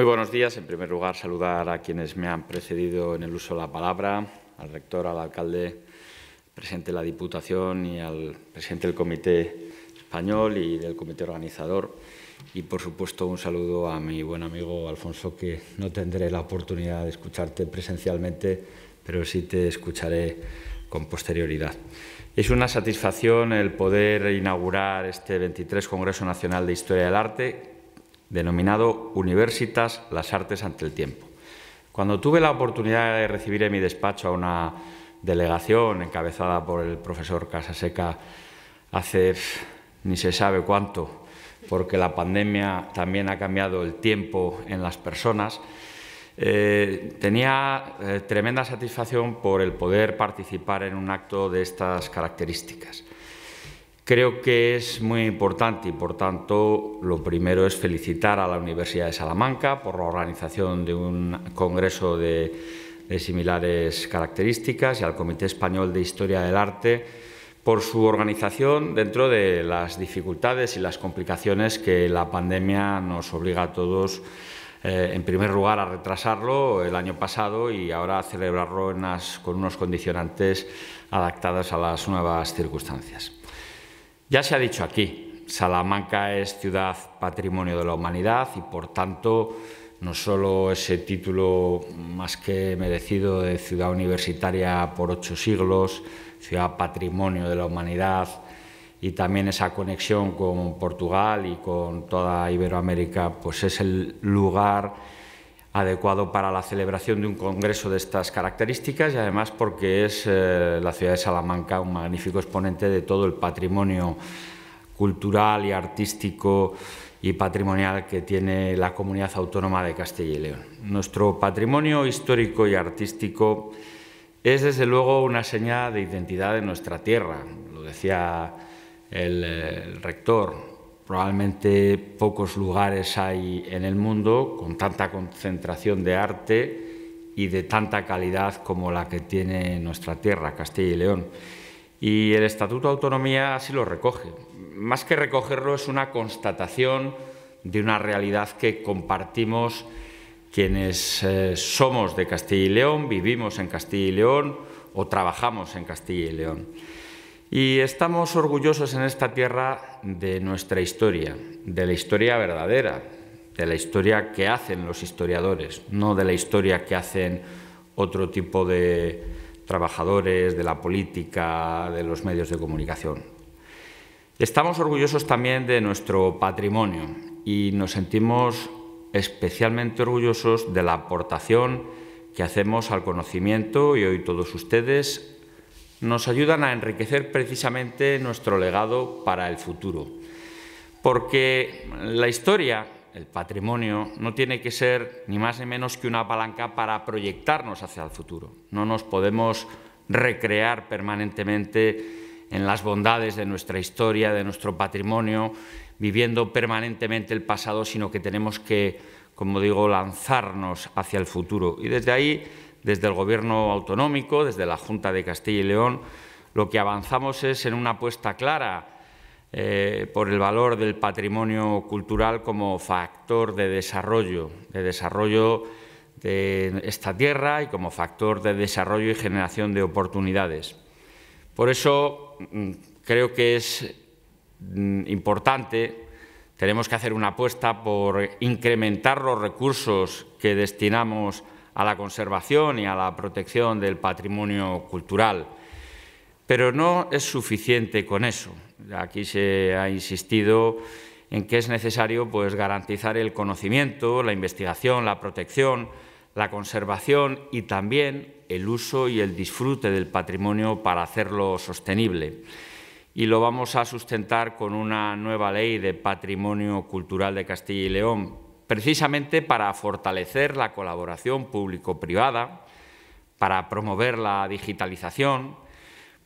Muy buenos días. En primer lugar, saludar a quienes me han precedido en el uso de la palabra, al rector, al alcalde, presidente de la Diputación y al presidente del Comité Español y del Comité Organizador. Y, por supuesto, un saludo a mi buen amigo Alfonso, que no tendré la oportunidad de escucharte presencialmente, pero sí te escucharé con posterioridad. Es una satisfacción el poder inaugurar este 23 Congreso Nacional de Historia del Arte, denominado Universitas, las artes ante el tiempo. Cuando tuve la oportunidad de recibir en mi despacho a una delegación encabezada por el profesor Casaseca hace ni se sabe cuánto, porque la pandemia también ha cambiado el tiempo en las personas, eh, tenía eh, tremenda satisfacción por el poder participar en un acto de estas características. Creo que es muy importante y, por tanto, lo primero es felicitar a la Universidad de Salamanca por la organización de un congreso de, similares características y al Comité Español de Historia del Arte por su organización dentro de las dificultades y las complicaciones que la pandemia nos obliga a todos, eh, en primer lugar, a retrasarlo el año pasado y ahora a celebrarlo con unos condicionantes adaptados a las nuevas circunstancias. Ya se ha dicho aquí, Salamanca es ciudad patrimonio de la humanidad y por tanto no solo ese título más que merecido de ciudad universitaria por ocho siglos, ciudad patrimonio de la humanidad, y también esa conexión con Portugal y con toda Iberoamérica, pues es el lugar adecuado para la celebración de un congreso de estas características y además porque es eh, la ciudad de Salamanca un magnífico exponente de todo el patrimonio cultural y artístico y patrimonial que tiene la comunidad autónoma de Castilla y León. Nuestro patrimonio histórico y artístico es desde luego una señal de identidad de nuestra tierra, lo decía el eh, rector Probablemente pocos lugares hay en el mundo con tanta concentración de arte y de tanta calidad como la que tiene nuestra tierra, Castilla y León. Y el Estatuto de Autonomía así lo recoge. Más que recogerlo es una constatación de una realidad que compartimos quienes eh, somos de Castilla y León, vivimos en Castilla y León o trabajamos en Castilla y León. Y estamos orgullosos en esta tierra de nuestra historia, de la historia verdadera, de la historia que hacen los historiadores, no de la historia que hacen otro tipo de trabajadores, de la política, de los medios de comunicación. Estamos orgullosos también de nuestro patrimonio y nos sentimos especialmente orgullosos de la aportación que hacemos al conocimiento y hoy todos ustedes nos ayudan a enriquecer precisamente nuestro legado para el futuro. Porque la historia, el patrimonio, no tiene que ser ni más ni menos que una palanca para proyectarnos hacia el futuro. No nos podemos recrear permanentemente en las bondades de nuestra historia, de nuestro patrimonio, viviendo permanentemente el pasado, sino que tenemos que, como digo, lanzarnos hacia el futuro. Y desde ahí desde el Gobierno autonómico, desde la Junta de Castilla y León, lo que avanzamos es en una apuesta clara eh, por el valor del patrimonio cultural como factor de desarrollo, de desarrollo de esta tierra y como factor de desarrollo y generación de oportunidades. Por eso mm, creo que es mm, importante, tenemos que hacer una apuesta por incrementar los recursos que destinamos a la conservación y a la protección del patrimonio cultural. Pero no es suficiente con eso. Aquí se ha insistido en que es necesario pues, garantizar el conocimiento, la investigación, la protección, la conservación y también el uso y el disfrute del patrimonio para hacerlo sostenible. Y lo vamos a sustentar con una nueva ley de patrimonio cultural de Castilla y León precisamente para fortalecer la colaboración público-privada, para promover la digitalización,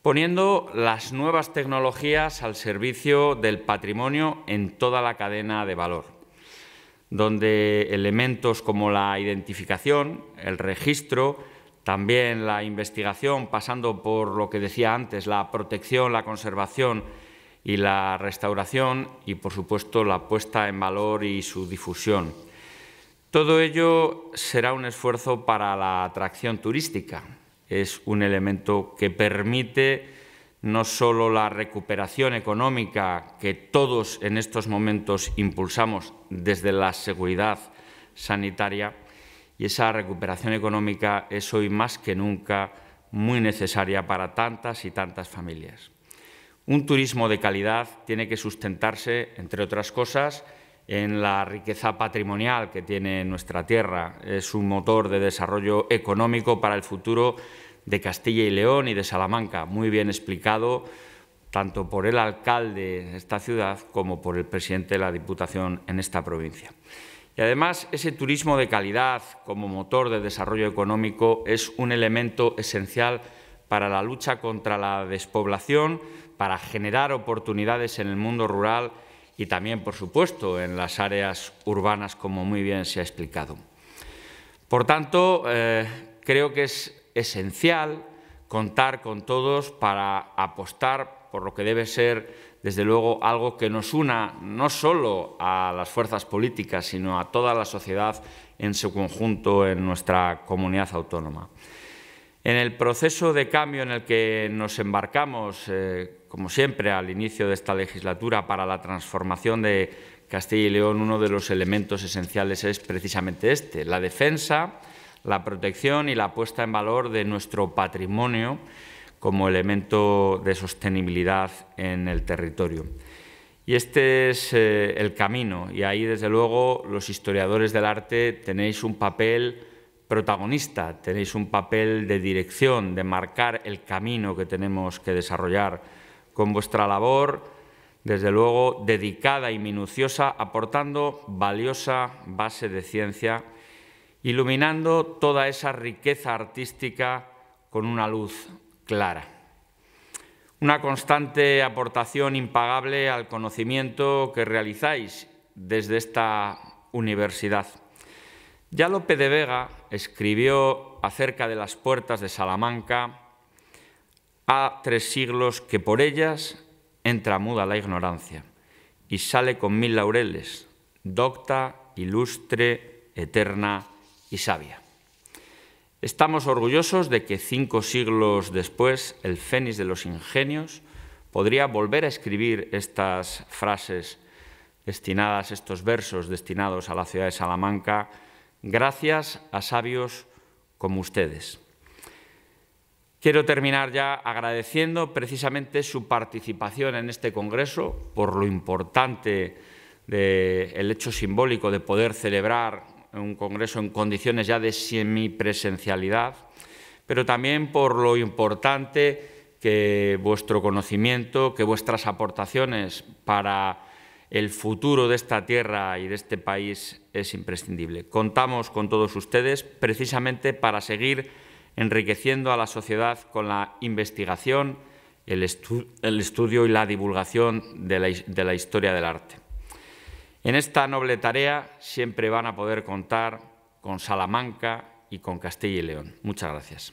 poniendo las nuevas tecnologías al servicio del patrimonio en toda la cadena de valor, donde elementos como la identificación, el registro, también la investigación, pasando por lo que decía antes, la protección, la conservación y la restauración y, por supuesto, la puesta en valor y su difusión. Todo ello será un esfuerzo para la atracción turística. Es un elemento que permite no solo la recuperación económica que todos en estos momentos impulsamos desde la seguridad sanitaria, y esa recuperación económica es hoy más que nunca muy necesaria para tantas y tantas familias. Un turismo de calidad tiene que sustentarse, entre otras cosas, en la riqueza patrimonial que tiene nuestra tierra. Es un motor de desarrollo económico para el futuro de Castilla y León y de Salamanca, muy bien explicado tanto por el alcalde de esta ciudad como por el presidente de la Diputación en esta provincia. Y además, ese turismo de calidad como motor de desarrollo económico es un elemento esencial para la lucha contra la despoblación, para generar oportunidades en el mundo rural y también, por supuesto, en las áreas urbanas, como muy bien se ha explicado. Por tanto, eh, creo que es esencial contar con todos para apostar por lo que debe ser, desde luego, algo que nos una no solo a las fuerzas políticas, sino a toda la sociedad en su conjunto en nuestra comunidad autónoma. En el proceso de cambio en el que nos embarcamos, eh, como siempre, al inicio de esta legislatura para la transformación de Castilla y León, uno de los elementos esenciales es precisamente este, la defensa, la protección y la puesta en valor de nuestro patrimonio como elemento de sostenibilidad en el territorio. Y este es eh, el camino, y ahí, desde luego, los historiadores del arte tenéis un papel protagonista, tenéis un papel de dirección, de marcar el camino que tenemos que desarrollar con vuestra labor, desde luego dedicada y minuciosa, aportando valiosa base de ciencia, iluminando toda esa riqueza artística con una luz clara. Una constante aportación impagable al conocimiento que realizáis desde esta universidad. Ya Lope de Vega escribió acerca de las puertas de Salamanca a tres siglos que por ellas entra muda la ignorancia y sale con mil laureles, docta, ilustre, eterna y sabia. Estamos orgullosos de que cinco siglos después el Fénix de los Ingenios podría volver a escribir estas frases destinadas, estos versos destinados a la ciudad de Salamanca, gracias a sabios como ustedes. Quiero terminar ya agradeciendo precisamente su participación en este Congreso por lo importante del hecho simbólico de poder celebrar un Congreso en condiciones ya de semipresencialidad, pero también por lo importante que vuestro conocimiento, que vuestras aportaciones para el futuro de esta tierra y de este país es imprescindible. Contamos con todos ustedes precisamente para seguir enriqueciendo a la sociedad con la investigación, el, estudio y la divulgación de la historia del arte. En esta noble tarea siempre van a poder contar con Salamanca y con Castilla y León. Muchas gracias.